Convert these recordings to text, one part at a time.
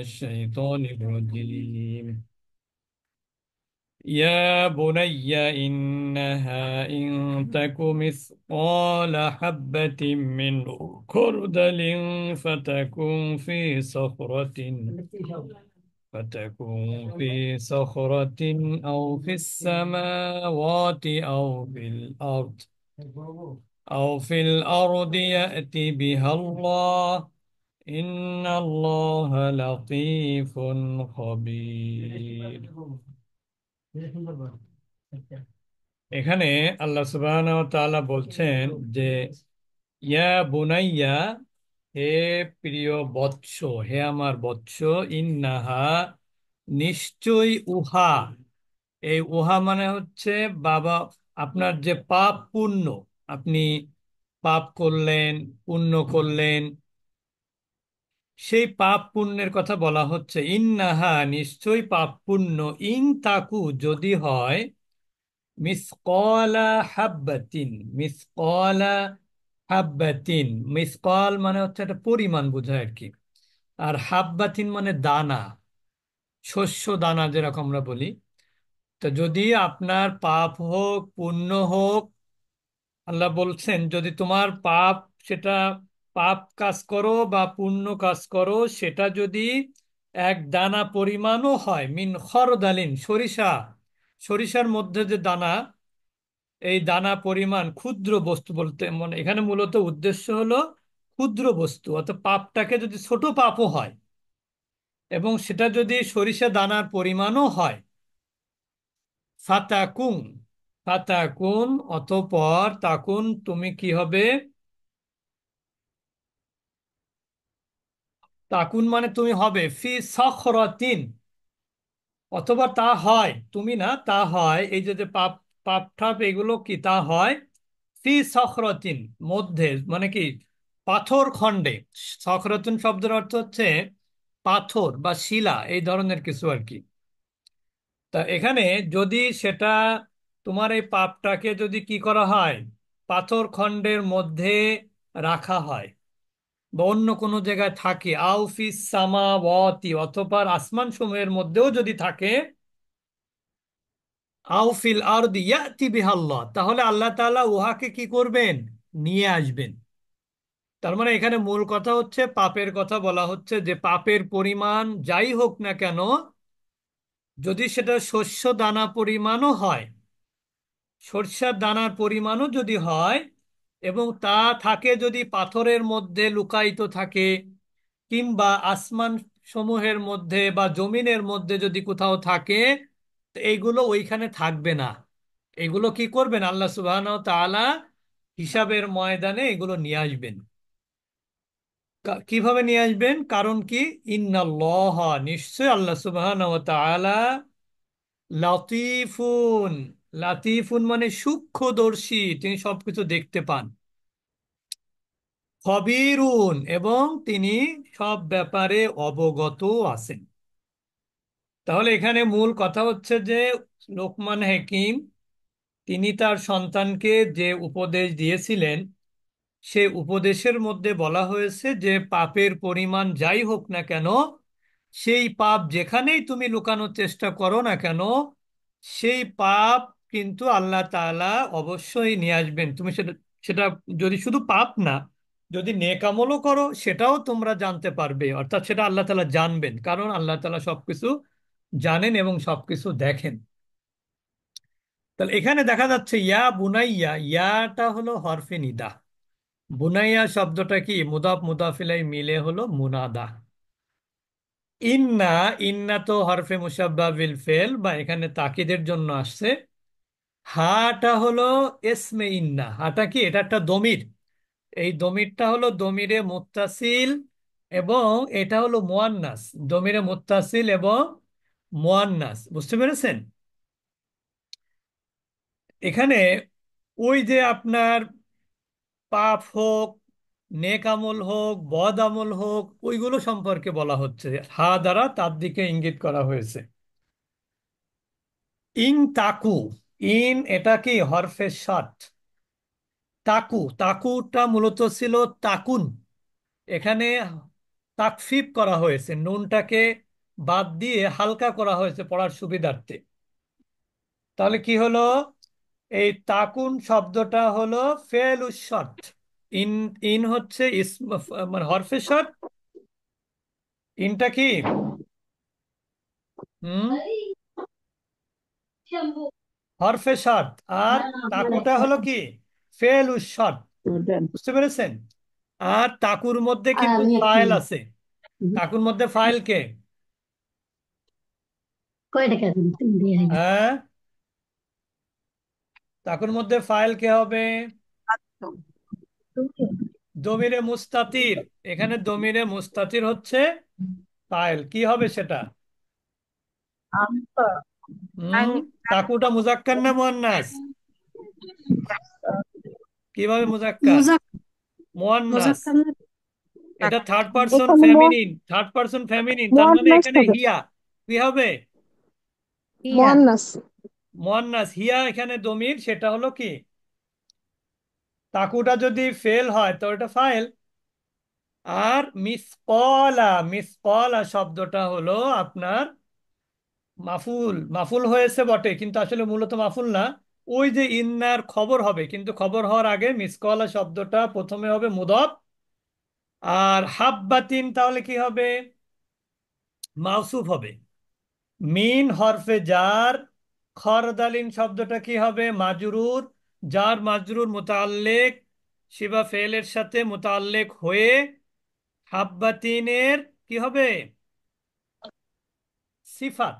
الشيطان الرجيم يا بني إنها إن تك مثقال حبة من كردل فتكون في صخرة فتكون في صخرة أو في السماوات أو في الأرض أو في الأرض يأتي بها الله إن الله এখানে আল্লাহ সুবহানাহু তালা বলছেন যে ইয়া বুনাইয়া হে প্রিয় বৎস হে আমার বৎস ইন্নাহা নিশ্চয় উহা এই উহা মানে হচ্ছে বাবা আপনার যে পাপ পুণ্য আপনি পাপ করলেন পুণ্য করলেন সেই পাপ পুণ্যের কথা বলা হচ্ছে ইন্নাহা নিশ্চয়ই পাপ পুণ্য ইন তাকু যদি হয় মিসকলা হাব্বাতিন মিসকলা হাব্বাতিন মিসকল মানে হচ্ছে একটা পরিমাণ বোঝায় আর কি আর হাব্বাতিন মানে দানা শস্য দানা যেরকম আমরা বলি তো যদি আপনার পাপ হোক পুণ্য হোক আল্লাহ বলছেন যদি তোমার পাপ সেটা পাপ কাজ করো বা পুণ্য কাজ করো সেটা যদি এক দানা পরিমাণও হয় মিন খরদালিন সরিষা সরিষার মধ্যে যে দানা এই দানা পরিমাণ ক্ষুদ্র বস্তু বলতে মানে এখানে মূলত উদ্দেশ্য হলো ক্ষুদ্র বস্তু অর্থাৎ পাপটাকে যদি ছোট পাপও হয় এবং সেটা যদি সরিষা দানার পরিমাণও হয় ফাতাকুন ফাতাকুন অতপর তাকুন তুমি কি হবে তাকুন মানে তুমি হবে ফি সখরতিন অথবা তা হয় তুমি না তা হয় এই যে পাপ পাপ ঠাপ এগুলো কি তা হয় ফি সখরতিন মধ্যে মানে কি পাথর খণ্ডে সখরতিন শব্দের অর্থ হচ্ছে পাথর বা শিলা এই ধরনের কিছু আর কি তা এখানে যদি সেটা তোমার এই পাপটাকে যদি কি করা হয় পাথর খণ্ডের মধ্যে রাখা হয় বা অন্য কোনো জায়গায় থাকে আউফিস সামাওয়াতি অথবা আসমান সমূহের মধ্যেও যদি থাকে আউফিল আরদি ইয়াতি বিহাল্লাহ তাহলে আল্লাহ তাআলা উহাকে কি করবেন নিয়ে আসবেন তার মানে এখানে মূল কথা হচ্ছে পাপের কথা বলা হচ্ছে যে পাপের পরিমাণ যাই হোক না কেন যদি সেটা শস্য দানা পরিমাণও হয় সর্ষার দানার পরিমাণও যদি হয় এবং তা থাকে যদি পাথরের মধ্যে লুকায়িত থাকে কিংবা আসমান সমূহের মধ্যে বা জমিনের মধ্যে যদি কোথাও থাকে এইগুলো ওইখানে থাকবে না এগুলো কি করবেন আল্লাহ সুবাহন তালা হিসাবের ময়দানে এগুলো নিয়ে আসবেন কিভাবে নিয়ে আসবেন কারণ কি ইন্নাল্লাহ নিশ্চয় আল্লাহ তালা লতিফুন লাতিফুন মানে সূক্ষ্মদর্শী তিনি সবকিছু দেখতে পান খবিরুন এবং তিনি সব ব্যাপারে অবগত আছেন তাহলে এখানে মূল কথা হচ্ছে যে লোকমান হাকিম তিনি তার সন্তানকে যে উপদেশ দিয়েছিলেন সে উপদেশের মধ্যে বলা হয়েছে যে পাপের পরিমাণ যাই হোক না কেন সেই পাপ যেখানেই তুমি লুকানোর চেষ্টা করো না কেন সেই পাপ কিন্তু আল্লাহ তালা অবশ্যই নিয়ে আসবেন তুমি সেটা সেটা যদি শুধু পাপ না যদি নেকামলও করো সেটাও তোমরা জানতে পারবে অর্থাৎ সেটা আল্লাহ তালা জানবেন কারণ আল্লাহ তালা সবকিছু জানেন এবং সবকিছু দেখেন তাহলে এখানে দেখা যাচ্ছে ইয়া বুনাইয়া ইয়াটা হলো হরফে নিদা বুনাইয়া শব্দটা কি মুদাফ মুদাফিলাই মিলে হলো মুনাদা ইন্না ইন্না তো হরফে মুসাব্বা বিল ফেল বা এখানে তাকিদের জন্য আসছে হাটা হলো এসমে ইন্না হাটা কি এটা একটা দমির এই দমিরটা হলো দমিরে মুত্তাসিল এবং এটা হলো মোয়ান্নাস দমিরে মুত্তাসিল এবং মোয়ান্নাস বুঝতে পেরেছেন এখানে ওই যে আপনার পাপ হোক নেক আমল হোক বদ আমল হোক ওইগুলো সম্পর্কে বলা হচ্ছে হা দ্বারা তার দিকে ইঙ্গিত করা হয়েছে ইং তাকু ইন এটা কি হরফে শট তাকু তাকুটা মূলত ছিল তাকুন এখানে তাকফিফ করা হয়েছে নুনটাকে বাদ দিয়ে হালকা করা হয়েছে পড়ার সুবিধার্থে তাহলে কি হলো এই তাকুন শব্দটা হলো ফেল শট ইন ইন হচ্ছে মানে হরফে শট ইনটা কি হুম হরফে শর্ত আর হ্যাঁ, তাকুটা হলো কি ফেল উৎসর্ত বুঝতে পেরেছেন আর তাকুর মধ্যে হ্যাঁ, কিন্তু ফাইল আছে তাকুর মধ্যে ফাইল কে হ্যাঁ তাকুর মধ্যে ফাইল কে হবে দমিরে মুস্তাতির এখানে দমিরে মুস্তাতির হচ্ছে ফাইল কি হবে সেটা হুম কাকুটা মুজাক্কার না মুয়ান্নাস কিভাবে মুজাক্কার মুয়ান্নাস এটা third person feminine third person feminine তার মানে এখানে হিয়া কি হবে মুয়ান্নাস মুয়ান্নাস হিয়া এখানে দমির সেটা হলো কি তাকুটা যদি ফেল হয় তো এটা ফাইল আর মিসকলা মিসকলা শব্দটা হলো আপনার মাফুল মাফুল হয়েছে বটে কিন্তু আসলে মূলত মাফুল না ওই যে ইন্নার খবর হবে কিন্তু খবর হওয়ার আগে মিসকলা শব্দটা প্রথমে হবে মুদব আর হাব বাতিন তাহলে কি হবে মাউসুফ হবে মিন হরফে জার খরদালিন শব্দটা কি হবে মাজরুর যার মাজরুর মোতাল্লেক শিবা ফেলের সাথে মোতাল্লেক হয়ে হাব্বাতিনের কি হবে সিফাত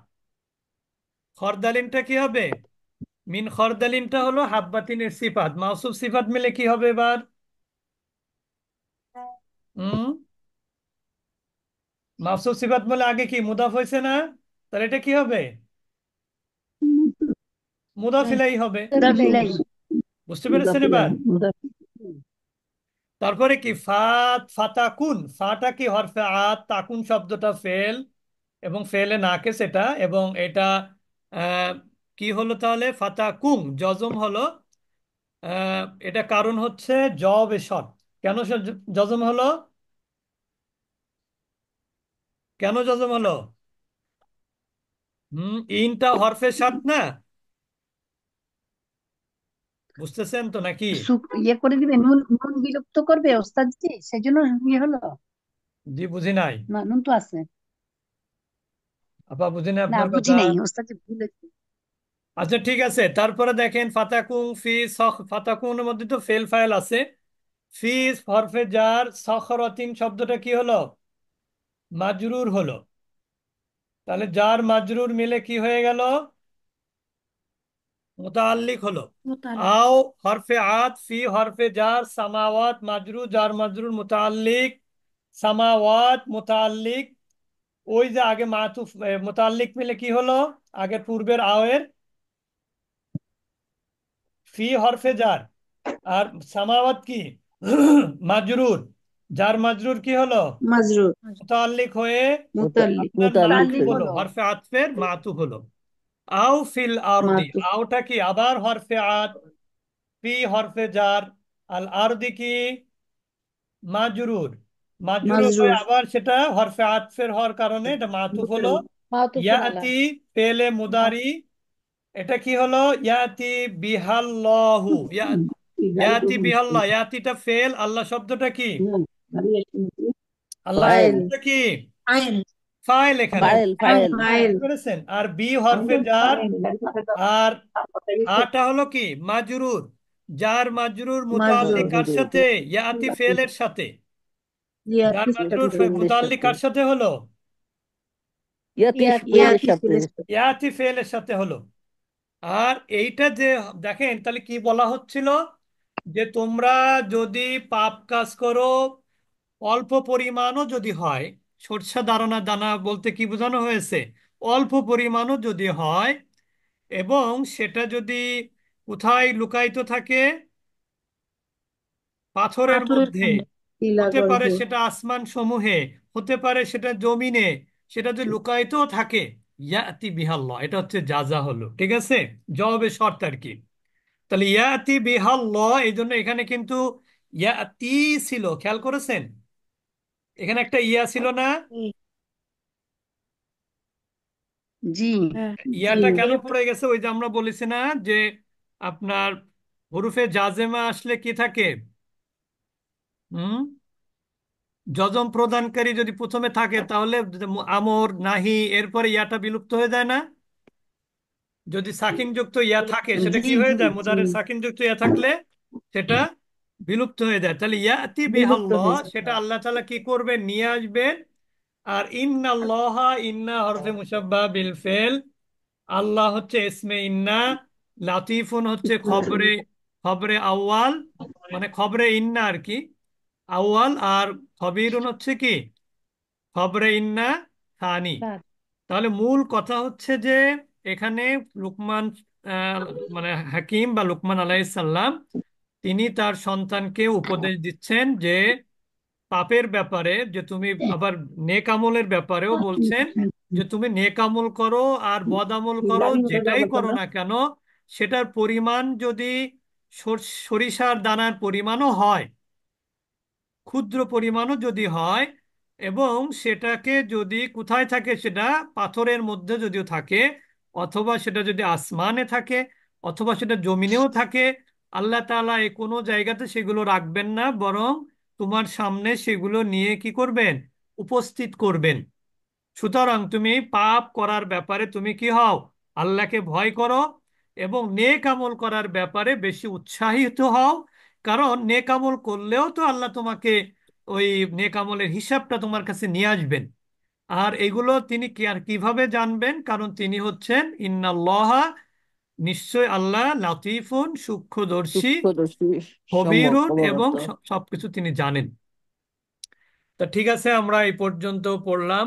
খরদালিনটা কি হবে মিন খরদালিনটা হলো হাব্বাতিনের সিফাত মাউসুফ সিফাত মিলে কি হবে এবার হুম মাফসুফ সিফাত বলে আগে কি মুদাফ হয়েছে না তাহলে এটা কি হবে মুদাফিলাই হ্যাঁ। হবে বুঝতে পেরেছেন এবার তারপরে কি ফাত ফাতাকুন ফাটা কি হরফে আত তাকুন শব্দটা ফেল এবং ফেলে নাকে সেটা এবং এটা কি হলো তাহলে ফাতা কুম জজম হলো এটা কারণ হচ্ছে জব শর্ট কেন জজম হলো কেন জজম হলো হম ইনটা হরফে শর্ট না বুঝতেছেন তো নাকি ইয়ে করে দিবে নুন নুন বিলুপ্ত করবে ওস্তাদ জি সেই জন্য ইয়ে হলো জি বুঝি নাই না নুন তো আছে আপা বুঝি না আপনার বুঝি কথা নাই ওস্তাদ ভুলেছি আচ্ছা ঠিক আছে তারপরে দেখেন ফাতাকুন ফি সখ ফাতাকুনের মধ্যে তো ফেল ফাইল আছে ফি হরফে জার সখরতিন শব্দটা কি হলো মাজরুর হলো তাহলে জার মাজরুর মিলে কি হয়ে গেল মোতাল্লিক হলো আও হরফে আত ফি হরফে জার সামাওয়াত মাজরুর জার মাজরুর মোতাল্লিক সামাওয়াত মোতাল্লিক ওই যে আগে মাতুফ মোতাল্লিক মিলে কি হলো আগে পূর্বের আওয়ের ফি হরফে যার আর সামাওয়াত কি মাজরুর যার মাজরুর কি হলো মাজরুর মুতাল্লিক হয়ে মুতাল্লিক হলো হরফে আতফের মাতু হলো আও ফিল আরদি আওটা কি আবার হরফে আত ফি হরফে যার আল আরদি কি মাজরুর মাজরুর হয় আবার সেটা হরফে আতফের হওয়ার কারণে এটা মাতুফ হলো মাতুফ ইয়াতি পেলে মুদারি এটা কি হলো ইয়াতি বিহাল্লাহু ইয়াতি বিহাল্লাহ ইয়াতিটা ফেল আল্লাহ শব্দটা কি আল্লাহ শব্দটা কি ফাইল এখানে করেছেন আর বি হরফে জার আর আটা হলো কি মাজরুর জার মাজরুর মুতাল্লিকার সাথে ইয়াতি ফেলের সাথে সাথে হলো ইয়াতি ফেলের সাথে হলো আর এইটা যে দেখেন তাহলে কি বলা হচ্ছিল যে তোমরা যদি পাপ কাজ করো অল্প পরিমাণও যদি হয় সর্ষা দানা দানা বলতে কি বোঝানো হয়েছে অল্প পরিমাণও যদি হয় এবং সেটা যদি কোথায় লুকায়িত থাকে পাথরের মধ্যে হতে পারে সেটা আসমান সমূহে হতে পারে সেটা জমিনে সেটা যে লুকায়িতও থাকে ইয়াতি বিহাল্লাহ এটা হচ্ছে যাজা হলো ঠিক আছে জবাবে শর্ত আর কি তাহলে ইয়াতি বিহাল্লাহ এই জন্য এখানে কিন্তু ইয়াতি ছিল খেয়াল করেছেন এখানে একটা ইয়া ছিল না জি হ্যাঁ। ইয়াটা কেন পড়ে গেছে ওই যে আমরা বলেছি না যে আপনার হরুফে জাজেমা আসলে কি থাকে হুম যজম প্রদানকারী যদি প্রথমে থাকে তাহলে আমর নাহি এরপরে ইয়াটা বিলুপ্ত হয়ে যায় না যদি সাকিন যুক্ত ইয়া থাকে সেটা কি হয়ে যায় মুদারের সাকিন যুক্ত ইয়া থাকলে সেটা বিলুপ্ত হয়ে যায় তাহলে ইয়াতি বিহাল্লাহ সেটা আল্লাহ তাআলা কি করবে নিয়ে আসবেন আর ইন্নাল্লাহা ইন্না হরফে মুসাব্বা বিল ফেল আল্লাহ হচ্ছে ইসমে ইন্না লাতিফুন হচ্ছে খবরে খবরে আউয়াল মানে খবরে ইন্না আর কি আউয়াল আর খবিরুন হচ্ছে কি খবরে ইন্না সানি তাহলে মূল কথা হচ্ছে যে এখানে লুকমান মানে হাকিম বা লুকমান আলাইসাল্লাম তিনি তার সন্তানকে উপদেশ দিচ্ছেন যে পাপের ব্যাপারে যে তুমি আবার নেক আমলের ব্যাপারেও বলছেন যে তুমি নেক আমল করো আর বদ আমল করো যেটাই করো না কেন সেটার পরিমাণ যদি সরিষার দানার পরিমাণও হয় ক্ষুদ্র পরিমাণও যদি হয় এবং সেটাকে যদি কোথায় থাকে সেটা পাথরের মধ্যে যদিও থাকে অথবা সেটা যদি আসমানে থাকে অথবা সেটা জমিনেও থাকে আল্লাহ তালা এ কোনো জায়গাতে সেগুলো রাখবেন না বরং তোমার সামনে সেগুলো নিয়ে কি করবেন উপস্থিত করবেন সুতরাং তুমি পাপ করার ব্যাপারে তুমি কি হও আল্লাহকে ভয় করো এবং নেক আমল করার ব্যাপারে বেশি উৎসাহিত হও কারণ নেকামল করলেও তো আল্লাহ তোমাকে ওই নেকামলের হিসাবটা তোমার কাছে নিয়ে আসবেন আর এগুলো তিনি আর কিভাবে জানবেন কারণ তিনি হচ্ছেন ইন্নাল্লাহা নিশ্চয় আল্লাহ লাতিফুন সূক্ষ্মদর্শী হবিরুন এবং সবকিছু তিনি জানেন তা ঠিক আছে আমরা এই পর্যন্ত পড়লাম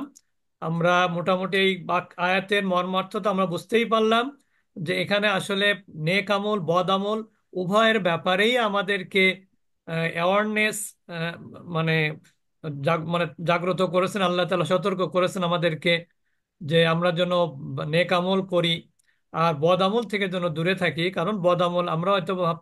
আমরা মোটামুটি এই আয়াতের মর্মার্থ তো আমরা বুঝতেই পারলাম যে এখানে আসলে নেক আমল বদ আমল উভয়ের ব্যাপারেই আমাদেরকে অ্যাওয়ারনেস মানে মানে জাগ্রত করেছেন আল্লাহ তালা সতর্ক করেছেন আমাদেরকে যে আমরা যেন নেক আমল করি আর বদ আমল থেকে যেন দূরে থাকি কারণ বদ আমল আমরা হয়তো